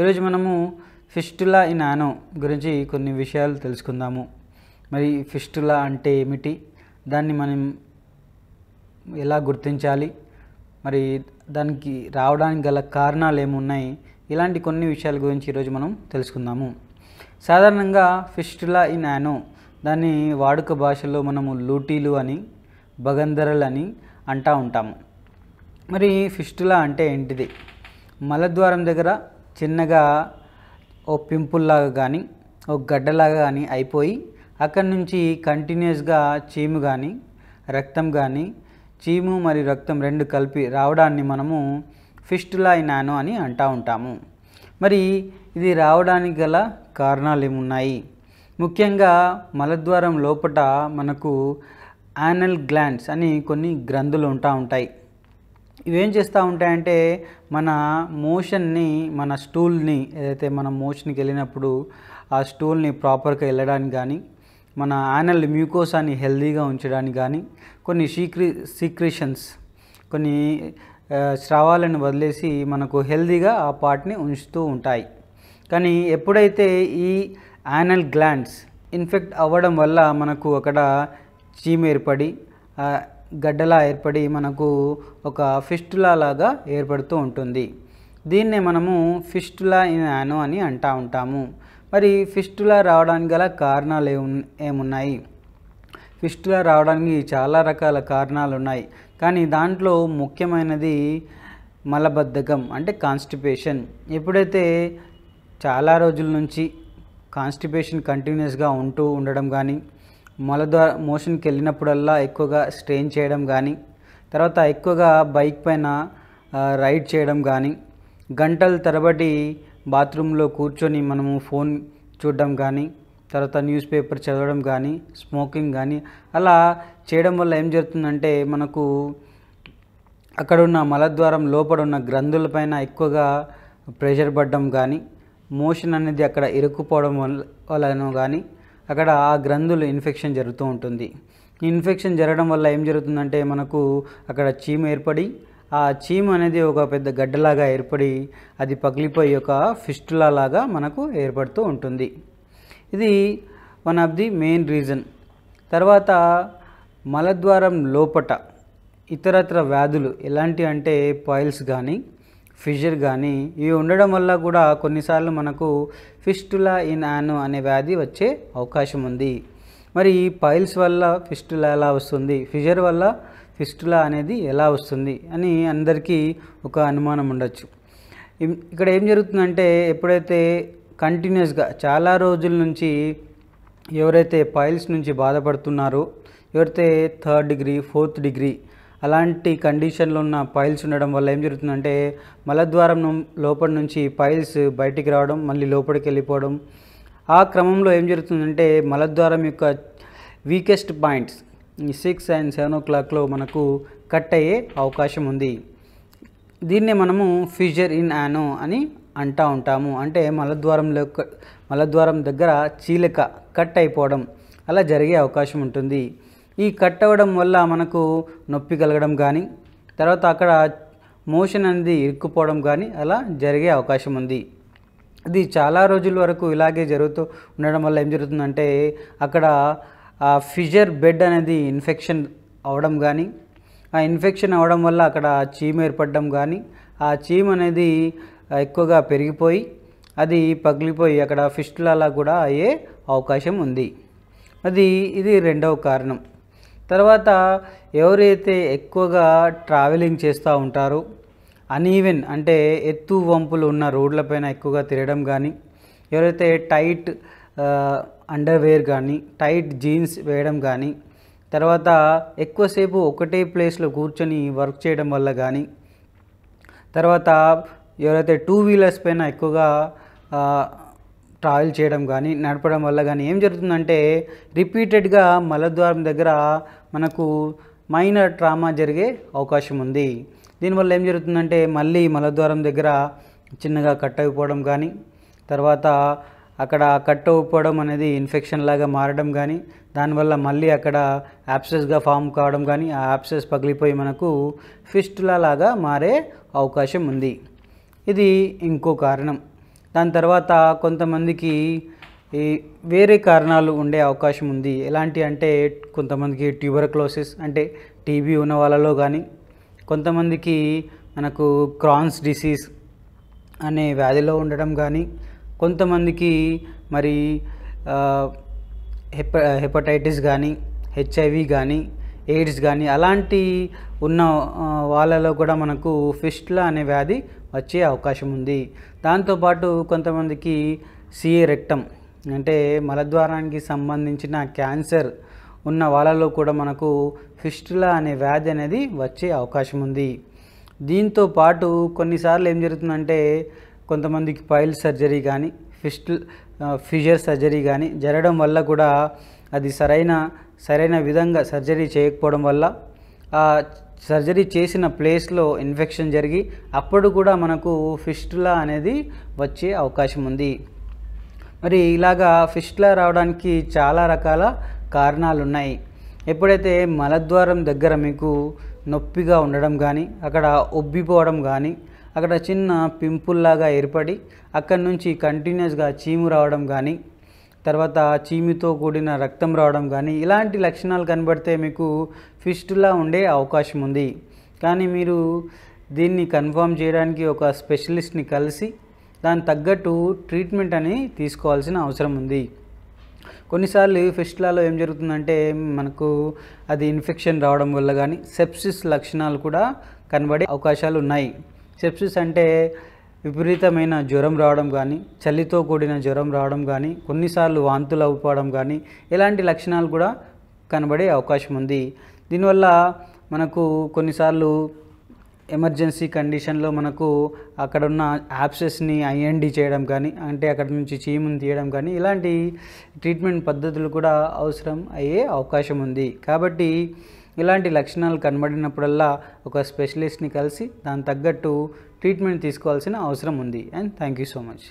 ఈరోజు మనము fistula in ఆనో గురించి కొన్ని విషయాలు తెలుసుకుందాము మరి ఫిస్టులా అంటే ఏమిటి దాన్ని మనం ఎలా గుర్తించాలి మరి దానికి రావడానికి గల కారణాలు ఏమున్నాయి ఇలాంటి కొన్ని విషయాల గురించి ఈరోజు మనం తెలుసుకుందాము సాధారణంగా ఫిస్టులా ఇన్ ఆనో దాన్ని వాడుక భాషలో మనము లూటీలు అని బగందరలు అని అంటూ ఉంటాము మరి ఫిస్టులా అంటే ఏంటిది మలద్వారం దగ్గర చిన్నగా ఓ పింపుల్లాగా కానీ ఓ గడ్డలాగా కానీ అయిపోయి అక్కడి నుంచి కంటిన్యూస్గా చీము కానీ రక్తం కానీ చీము మరియు రక్తం రెండు కలిపి రావడాన్ని మనము ఫిస్టులా అయినాను అని అంటూ ఉంటాము మరి ఇది రావడానికి గల కారణాలు ఏమున్నాయి ముఖ్యంగా మలద్వారం లోపల మనకు యానల్ గ్లాండ్స్ అని కొన్ని గ్రంథులు ఉంటా ఉంటాయి ఇవేం చేస్తూ ఉంటాయంటే మన మోషన్ని మన స్టూల్ని ఏదైతే మనం మోషన్కి వెళ్ళినప్పుడు ఆ స్టూల్ని ప్రాపర్గా వెళ్ళడానికి కానీ మన యానల్ మ్యూకోసాన్ని హెల్దీగా ఉంచడానికి కానీ కొన్ని సీక్రీ సీక్రిషన్స్ కొన్ని స్రావాలను వదిలేసి మనకు హెల్దీగా ఆ పార్ట్ని ఉంచుతూ ఉంటాయి కానీ ఎప్పుడైతే ఈ యానల్ గ్లాండ్స్ ఇన్ఫెక్ట్ అవ్వడం వల్ల మనకు అక్కడ చీమ ఏర్పడి గడ్డలా ఏర్పడి మనకు ఒక ఫిస్టులా లాగా ఏర్పడుతూ ఉంటుంది దీన్నే మనము ఫిస్టులా ఇన్ యానో అని అంటూ ఉంటాము మరి ఫిస్టులా రావడానికి గల కారణాలు ఏమున్నాయి ఫిస్టులా రావడానికి చాలా రకాల కారణాలు ఉన్నాయి కానీ దాంట్లో ముఖ్యమైనది మలబద్ధకం అంటే కాన్స్టిపేషన్ ఎప్పుడైతే చాలా రోజుల నుంచి కాన్స్టిపేషన్ కంటిన్యూస్గా ఉంటూ ఉండడం కానీ మొల ద్వారా మోషన్కి వెళ్ళినప్పుడల్లా ఎక్కువగా స్ట్రెయిన్ చేయడం కానీ తర్వాత ఎక్కువగా బైక్ పైన రైడ్ చేయడం కానీ గంటల తరబడి బాత్రూంలో కూర్చొని మనము ఫోన్ చూడడం కానీ తర్వాత న్యూస్ పేపర్ చదవడం కానీ స్మోకింగ్ కానీ అలా చేయడం వల్ల ఏం జరుగుతుందంటే మనకు అక్కడున్న మలద్వారం లోపల ఉన్న గ్రంథులపైన ఎక్కువగా ప్రెషర్ పడడం కానీ మోషన్ అనేది అక్కడ ఇరుక్కుపోవడం వల్ల వలన కానీ అక్కడ ఆ గ్రంథులు ఇన్ఫెక్షన్ జరుగుతూ ఉంటుంది ఇన్ఫెక్షన్ జరగడం వల్ల ఏం జరుగుతుందంటే మనకు అక్కడ చీమ ఏర్పడి ఆ చీమ అనేది ఒక పెద్ద గడ్డలాగా ఏర్పడి అది పగిలిపోయి ఒక ఫిస్టులా లాగా మనకు ఏర్పడుతూ ఉంటుంది ఇది one of the main reason తర్వాత మలద్వారం లోపట ఇతరత్ర వ్యాధులు ఎలాంటి అంటే పాయిల్స్ కానీ ఫిజర్ కానీ ఇవి ఉండడం వల్ల కూడా కొన్నిసార్లు మనకు ఫిస్టులా ఇన్ ఆను అనే వ్యాధి వచ్చే అవకాశం ఉంది మరి ఈ పైల్స్ వల్ల ఫిస్టులా ఎలా వస్తుంది ఫిజర్ వల్ల ఫిస్టులా అనేది ఎలా వస్తుంది అని అందరికీ ఒక అనుమానం ఉండొచ్చు ఇక్కడ ఏం జరుగుతుందంటే ఎప్పుడైతే కంటిన్యూస్గా చాలా రోజుల నుంచి ఎవరైతే పైల్స్ నుంచి బాధపడుతున్నారో ఎవరైతే థర్డ్ డిగ్రీ ఫోర్త్ డిగ్రీ అలాంటి కండిషన్లో ఉన్న పైల్స్ ఉండడం వల్ల ఏం జరుగుతుందంటే మలద్వారం లోపల నుంచి పైల్స్ బయటికి రావడం మళ్ళీ లోపలికి వెళ్ళిపోవడం ఆ క్రమంలో ఏం జరుగుతుందంటే మలద్వారం యొక్క weakest points six and seven ఓ క్లాక్లో మనకు కట్ అయ్యే అవకాశం ఉంది దీన్నే మనము ఫ్యూజర్ ఇన్ యానో అని అంటా ఉంటాము అంటే మలద్వారంలో మలద్వారం దగ్గర చీలిక కట్ అయిపోవడం అలా జరిగే అవకాశం ఉంటుంది ఈ కట్ అవ్వడం వల్ల మనకు నొప్పి కలగడం కానీ తర్వాత అక్కడ మోషన్ అనేది ఇరుక్కుపోవడం కానీ అలా జరిగే అవకాశం ఉంది ఇది చాలా రోజుల వరకు ఇలాగే జరుగుతూ ఉండడం వల్ల ఏం జరుగుతుందంటే అక్కడ ఆ ఫిజర్ బెడ్ అనేది ఇన్ఫెక్షన్ అవడం కానీ ఆ ఇన్ఫెక్షన్ అవడం వల్ల అక్కడ చీమ ఏర్పడడం కానీ ఆ చీమ అనేది ఎక్కువగా పెరిగిపోయి అది పగిలిపోయి అక్కడ ఫిస్టులలా కూడా అయ్యే అవకాశం ఉంది అది ఇది రెండవ కారణం తర్వాత ఎవరైతే ఎక్కువగా ట్రావెలింగ్ చేస్తూ ఉంటారో అన్ఈవెన్ అంటే ఎత్తు వంపులు ఉన్న రోడ్లపైన ఎక్కువగా తిరగడం కానీ ఎవరైతే టైట్ అండర్వేర్ కానీ టైట్ జీన్స్ వేయడం కానీ తర్వాత ఎక్కువసేపు ఒకటే ప్లేస్లో కూర్చొని వర్క్ చేయడం వల్ల కానీ తర్వాత ఎవరైతే టూ వీలర్స్ పైన ఎక్కువగా ట్రావెల్ చేయడం కానీ నడపడం వల్ల కానీ ఏం జరుగుతుందంటే రిపీటెడ్గా మలద్వారం దగ్గర మనకు మైనర్ ట్రామా జరిగే అవకాశం ఉంది దీనివల్ల ఏం జరుగుతుందంటే మళ్ళీ మలద్వారం దగ్గర చిన్నగా కట్ అయిపోవడం కానీ తర్వాత అక్కడ కట్ అవ్వడం అనేది ఇన్ఫెక్షన్ లాగా మారడం కానీ దానివల్ల మళ్ళీ అక్కడ యాప్సెస్గా ఫామ్ కావడం కానీ ఆ యాప్సెస్ పగిలిపోయి మనకు ఫిస్టులా లాగా మారే అవకాశం ఉంది ఇది ఇంకో కారణం దాని తర్వాత కొంతమందికి ఈ వేరే కారణాలు ఉండే అవకాశం ఉంది ఎలాంటి అంటే కొంతమందికి ట్యూబర్క్లోసిస్ అంటే టీబీ ఉన్న వాళ్ళలో కానీ కొంతమందికి మనకు క్రాన్స్ డిసీజ్ అనే వ్యాధిలో ఉండడం కానీ కొంతమందికి మరి హెప హెపటైటిస్ కానీ హెచ్ఐవి కానీ ఎయిడ్స్ కానీ అలాంటి ఉన్న వాళ్ళలో కూడా మనకు ఫిస్ట్లా అనే వ్యాధి వచ్చే అవకాశం ఉంది దాంతోపాటు కొంతమందికి సిఏ రెక్టమ్ అంటే మలద్వారానికి సంబంధించిన క్యాన్సర్ ఉన్న వాళ్ళలో కూడా మనకు ఫిస్టులా అనే వ్యాధి అనేది వచ్చే అవకాశం ఉంది దీంతో పాటు కొన్నిసార్లు ఏం జరుగుతుందంటే కొంతమందికి పైల్ సర్జరీ కానీ ఫిస్ట్ ఫిజర్ సర్జరీ కానీ జరగడం వల్ల కూడా అది సరైన సరైన విధంగా సర్జరీ చేయకపోవడం వల్ల ఆ సర్జరీ చేసిన ప్లేస్లో ఇన్ఫెక్షన్ జరిగి అప్పుడు కూడా మనకు ఫిస్టులా అనేది వచ్చే అవకాశం ఉంది మరి ఇలాగా ఫిస్ట్లా రావడానికి చాలా రకాల కారణాలు ఉన్నాయి ఎప్పుడైతే మలద్వారం దగ్గర మీకు నొప్పిగా ఉండడం కానీ అక్కడ ఒబ్బిపోవడం కానీ అక్కడ చిన్న పింపుల్లాగా ఏర్పడి అక్కడి నుంచి కంటిన్యూస్గా చీము రావడం కానీ తర్వాత చీమితో కూడిన రక్తం రావడం కానీ ఇలాంటి లక్షణాలు కనబడితే మీకు ఫిస్ట్లా ఉండే అవకాశం ఉంది కానీ మీరు దీన్ని కన్ఫర్మ్ చేయడానికి ఒక స్పెషలిస్ట్ని కలిసి దాని తగ్గట్టు ట్రీట్మెంట్ అని తీసుకోవాల్సిన అవసరం ఉంది కొన్నిసార్లు ఫిస్టులాలో ఏం జరుగుతుందంటే మనకు అది ఇన్ఫెక్షన్ రావడం వల్ల కానీ సెప్సిస్ లక్షణాలు కూడా కనబడే అవకాశాలు ఉన్నాయి సెప్సిస్ అంటే విపరీతమైన జ్వరం రావడం కానీ చలితో కూడిన జ్వరం రావడం కానీ కొన్నిసార్లు వాంతులు అవ్వడం కానీ ఇలాంటి లక్షణాలు కూడా కనబడే అవకాశం ఉంది దీనివల్ల మనకు కొన్నిసార్లు ఎమర్జెన్సీ కండిషన్లో మనకు అక్కడ ఉన్న యాప్సెస్ని ఐఎన్డి చేయడం కానీ అంటే అక్కడ నుంచి చీముని తీయడం కానీ ఇలాంటి ట్రీట్మెంట్ పద్ధతులు కూడా అవసరం అయ్యే అవకాశం ఉంది కాబట్టి ఇలాంటి లక్షణాలు కనబడినప్పుడల్లా ఒక స్పెషలిస్ట్ని కలిసి దాని తగ్గట్టు ట్రీట్మెంట్ తీసుకోవాల్సిన అవసరం ఉంది and thank you so much